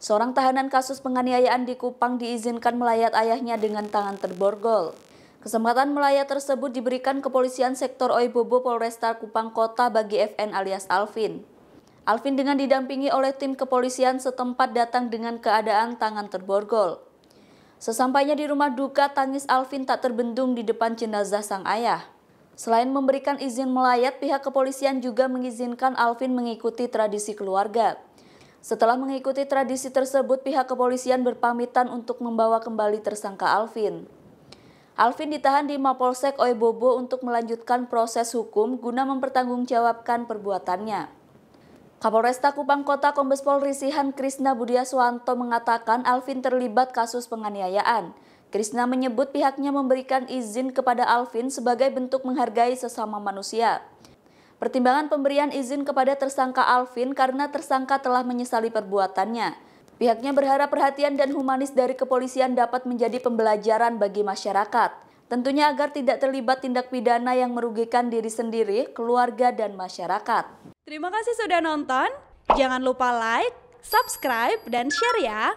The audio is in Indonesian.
Seorang tahanan kasus penganiayaan di Kupang diizinkan melayat ayahnya dengan tangan terborgol. Kesempatan melayat tersebut diberikan kepolisian sektor Oibobo Polresta Kupang Kota bagi FN alias Alvin. Alvin dengan didampingi oleh tim kepolisian setempat datang dengan keadaan tangan terborgol. Sesampainya di rumah duka, tangis Alvin tak terbendung di depan jenazah sang ayah. Selain memberikan izin melayat, pihak kepolisian juga mengizinkan Alvin mengikuti tradisi keluarga. Setelah mengikuti tradisi tersebut, pihak kepolisian berpamitan untuk membawa kembali tersangka Alvin. Alvin ditahan di Mapolsek Oebobo untuk melanjutkan proses hukum guna mempertanggungjawabkan perbuatannya. Kapolresta Kupang Kota Kombes Polri Sihan Krisna Budiaswanto mengatakan Alvin terlibat kasus penganiayaan. Krisna menyebut pihaknya memberikan izin kepada Alvin sebagai bentuk menghargai sesama manusia. Pertimbangan pemberian izin kepada tersangka Alvin karena tersangka telah menyesali perbuatannya. Pihaknya berharap perhatian dan humanis dari kepolisian dapat menjadi pembelajaran bagi masyarakat. Tentunya agar tidak terlibat tindak pidana yang merugikan diri sendiri, keluarga, dan masyarakat. Terima kasih sudah nonton. Jangan lupa like, subscribe, dan share ya.